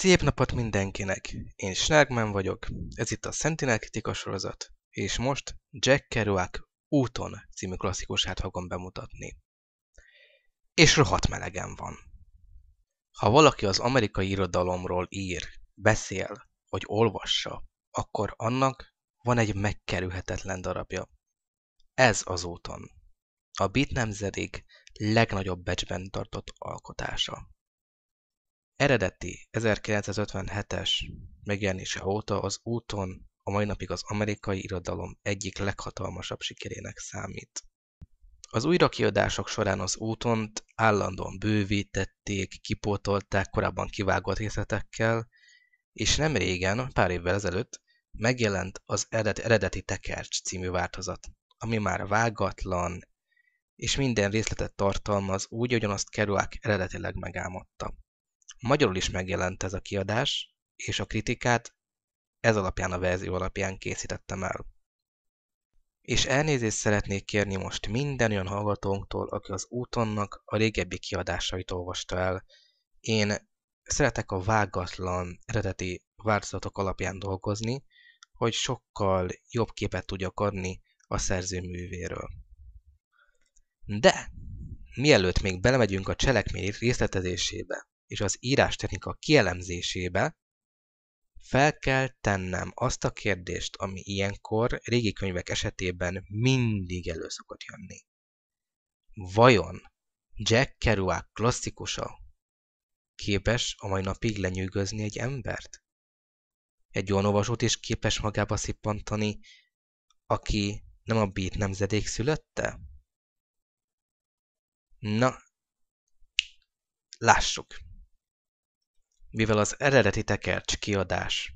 Szép napot mindenkinek! Én Snergman vagyok, ez itt a Sentinel kritika sorozat, és most Jack Kerouac Úton című klasszikusát fogom bemutatni. És rohadt melegen van. Ha valaki az amerikai irodalomról ír, beszél, vagy olvassa, akkor annak van egy megkerülhetetlen darabja. Ez az úton. A beat nemzedék legnagyobb becsben tartott alkotása. Eredeti 1957-es megjelenése óta az úton a mai napig az amerikai irodalom egyik leghatalmasabb sikerének számít. Az újrakiadások során az úton állandóan bővítették, kipótolták korábban kivágott részletekkel, és nem régen, pár évvel ezelőtt megjelent az eredeti, eredeti tekercs című változat, ami már vágatlan, és minden részletet tartalmaz úgy, hogy azt Kerouac eredetileg megálmodta. Magyarul is megjelent ez a kiadás, és a kritikát ez alapján a verzió alapján készítettem el. És elnézést szeretnék kérni most minden olyan hallgatónktól, aki az útonnak a régebbi kiadásait olvasta el. Én szeretek a vágatlan, eredeti változatok alapján dolgozni, hogy sokkal jobb képet tudjak adni a szerző művéről. De, mielőtt még belemegyünk a cselekmény részletezésébe, és az írástechnika kielemzésébe fel kell tennem azt a kérdést, ami ilyenkor régi könyvek esetében mindig elő szokott jönni. Vajon Jack Kerouac klasszikusa képes a mai napig lenyűgözni egy embert? Egy olyan olvasót is képes magába szippantani, aki nem a beat nemzedék szülötte? Na, lássuk! mivel az eredeti tekercs kiadás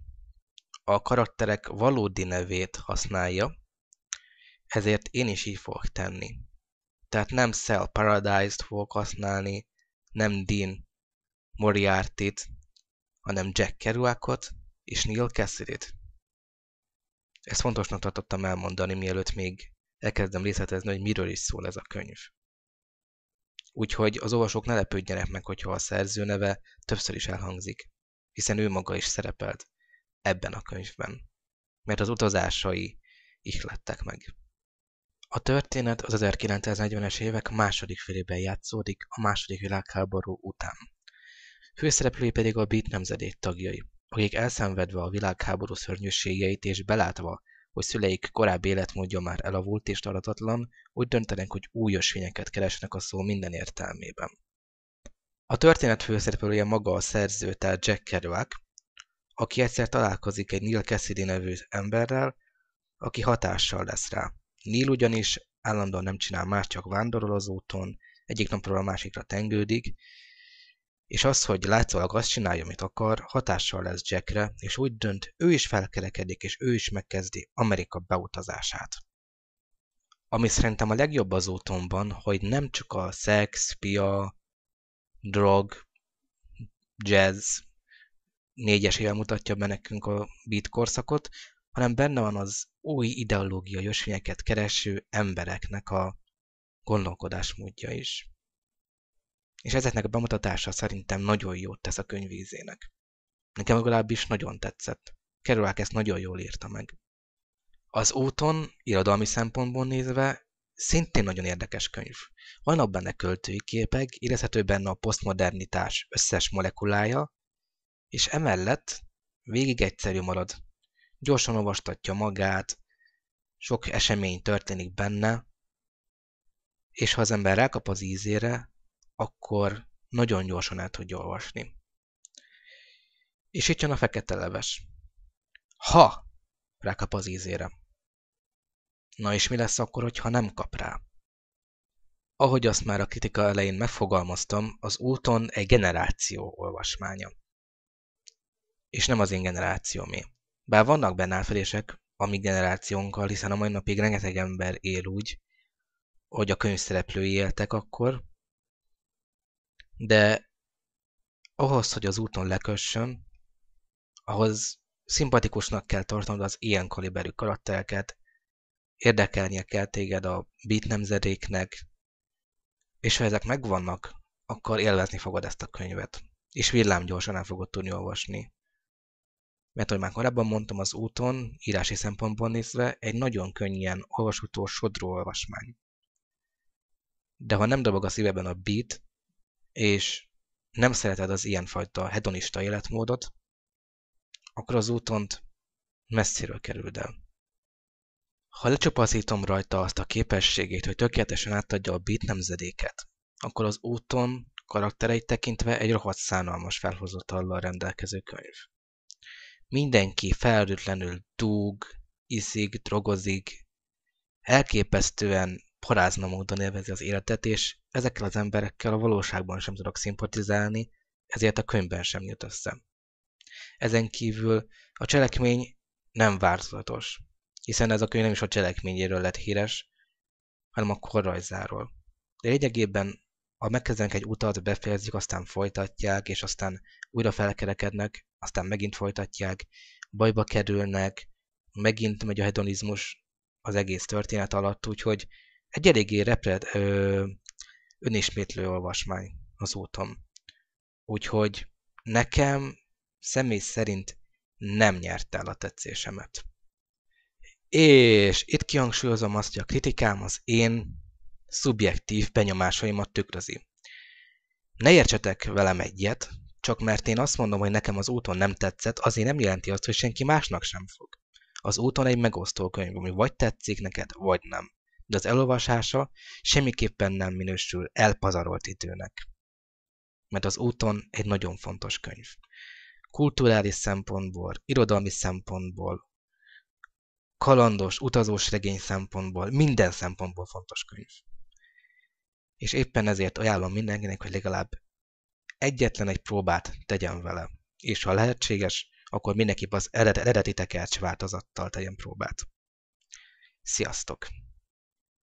a karakterek valódi nevét használja, ezért én is így fogok tenni. Tehát nem Cell Paradise-t fogok használni, nem Dean moriarty hanem Jack Kerouacot és Neil Cassidy-t. Ezt fontosnak tartottam elmondani, mielőtt még elkezdem részletezni, hogy miről is szól ez a könyv. Úgyhogy az olvasók ne lepődjenek meg, hogyha a szerző neve többször is elhangzik, hiszen ő maga is szerepelt ebben a könyvben, mert az utazásai lettek meg. A történet az 1940-es évek második felében játszódik a második világháború után. Főszereplői pedig a Beat nemzedék tagjai, akik elszenvedve a világháború szörnyűségeit és belátva, hogy szüleik korábbi életmódja már elavult és taratatlan, úgy döntenek, hogy új ösvényeket keresnek a szó minden értelmében. A történet főszereplője maga a szerző, tehát Jack Kerouac, aki egyszer találkozik egy Neil Cassidy nevű emberrel, aki hatással lesz rá. Neil ugyanis állandóan nem csinál más, csak vándorol az úton, egyik napról a másikra tengődik, és az, hogy látszólag azt csinálja, amit akar, hatással lesz Jackre, és úgy dönt, ő is felkerekedik, és ő is megkezdi Amerika beutazását. Ami szerintem a legjobb az útonban, hogy nem csak a szex, pia, drog, jazz, éve mutatja be nekünk a beat korszakot, hanem benne van az új ideológiai ösvényeket kereső embereknek a gondolkodásmódja is és ezeknek a bemutatása szerintem nagyon jót tesz a könyvízének. Nekem legalábbis nagyon tetszett. Kerülák ezt nagyon jól írta meg. Az úton, irodalmi szempontból nézve, szintén nagyon érdekes könyv. Vannak benne költői képek, érezhető benne a posztmodernitás összes molekulája, és emellett végig egyszerű marad. Gyorsan olvastatja magát, sok esemény történik benne, és ha az ember rákap az ízére, akkor nagyon gyorsan el tudja olvasni. És itt jön a fekete leves. Ha rákap az ízére. Na és mi lesz akkor, hogyha nem kap rá? Ahogy azt már a kritika elején megfogalmaztam, az úton egy generáció olvasmánya. És nem az én generációmé. Bár vannak benne átfedések a mi generációnkkal, hiszen a mai napig rengeteg ember él úgy, hogy a szereplői éltek akkor, de ahhoz, hogy az úton lekössön, ahhoz szimpatikusnak kell tartanod az ilyen kaliberű karaktereket, érdekelnie kell téged a beat nemzedéknek, és ha ezek megvannak, akkor élvezni fogod ezt a könyvet, és gyorsan el fogod tudni olvasni. Mert ahogy már korábban mondtam, az úton, írási szempontból nézve, egy nagyon könnyen olvasható sodró olvasmány. De ha nem dobog a szíveben a beat, és nem szereted az ilyenfajta hedonista életmódot, akkor az úton messziről kerüld el. Ha lecsupaszítom rajta azt a képességét, hogy tökéletesen átadja a beat nemzedéket, akkor az úton karaktereit tekintve egy rohadt szánalmas felhozatallal rendelkező könyv. Mindenki felrütlenül dúg, iszik, drogozik, elképesztően parázna módon élvezi az életet, és ezekkel az emberekkel a valóságban sem tudok szimpatizálni, ezért a könyvben sem jut össze. Ezen kívül a cselekmény nem változatos, hiszen ez a könyv nem is a cselekményéről lett híres, hanem a korrajzáról. De lényegében, ha megkezdenek egy utat, befejezik, aztán folytatják, és aztán újra felkerekednek, aztán megint folytatják, bajba kerülnek, megint megy a hedonizmus az egész történet alatt, úgyhogy egy eléggé repred, ö, önismétlő olvasmány az úton. Úgyhogy nekem személy szerint nem nyert el a tetszésemet. És itt kihangsúlyozom azt, hogy a kritikám az én szubjektív benyomásaimat tükrözi. Ne értsetek velem egyet, csak mert én azt mondom, hogy nekem az úton nem tetszett, azért nem jelenti azt, hogy senki másnak sem fog. Az úton egy megosztó könyv, ami vagy tetszik neked, vagy nem de az elolvasása semmiképpen nem minősül elpazarolt időnek. Mert az úton egy nagyon fontos könyv. Kulturális szempontból, irodalmi szempontból, kalandos, utazós regény szempontból, minden szempontból fontos könyv. És éppen ezért ajánlom mindenkinek, hogy legalább egyetlen egy próbát tegyen vele. És ha lehetséges, akkor mindenki az eredeti tekercs változattal tegyen próbát. Sziasztok!